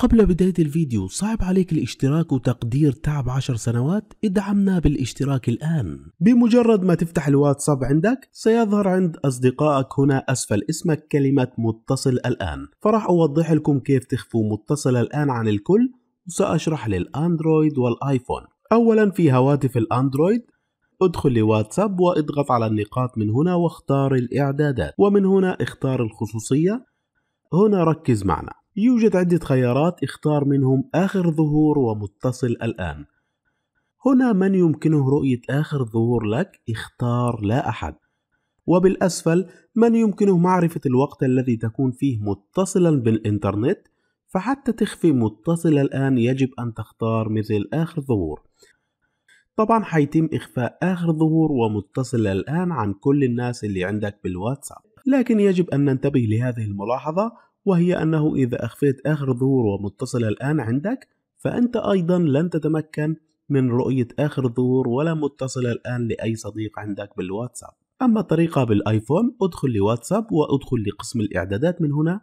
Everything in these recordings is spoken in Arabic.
قبل بداية الفيديو صعب عليك الاشتراك وتقدير تعب عشر سنوات ادعمنا بالاشتراك الآن بمجرد ما تفتح الواتساب عندك سيظهر عند أصدقائك هنا أسفل اسمك كلمة متصل الآن فراح أوضح لكم كيف تخفوا متصل الآن عن الكل وسأشرح للأندرويد والآيفون أولا في هواتف الأندرويد ادخل لواتساب واضغط على النقاط من هنا واختار الإعدادات ومن هنا اختار الخصوصية هنا ركز معنا يوجد عدة خيارات اختار منهم آخر ظهور ومتصل الآن هنا من يمكنه رؤية آخر ظهور لك اختار لا أحد وبالأسفل من يمكنه معرفة الوقت الذي تكون فيه متصلا بالإنترنت فحتى تخفي متصل الآن يجب أن تختار مثل آخر ظهور طبعا حيتم إخفاء آخر ظهور ومتصل الآن عن كل الناس اللي عندك بالواتساب لكن يجب أن ننتبه لهذه الملاحظة وهي أنه إذا أخفيت آخر ظهور ومتصلة الآن عندك فأنت أيضا لن تتمكن من رؤية آخر ظهور ولا متصلة الآن لأي صديق عندك بالواتساب أما الطريقة بالآيفون ادخل لواتساب وادخل لقسم الإعدادات من هنا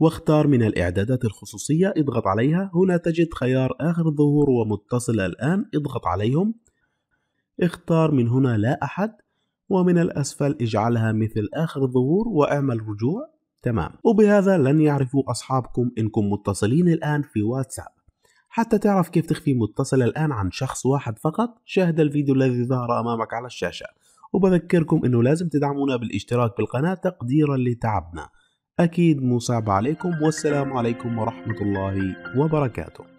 واختار من الإعدادات الخصوصية اضغط عليها هنا تجد خيار آخر ظهور ومتصلة الآن اضغط عليهم اختار من هنا لا أحد ومن الأسفل اجعلها مثل آخر ظهور واعمل رجوع تمام وبهذا لن يعرفوا أصحابكم إنكم متصلين الآن في واتساب حتى تعرف كيف تخفي متصل الآن عن شخص واحد فقط شاهد الفيديو الذي ظهر أمامك على الشاشة وبذكركم أنه لازم تدعمونا بالاشتراك بالقناة تقديرا لتعبنا أكيد مصعب عليكم والسلام عليكم ورحمة الله وبركاته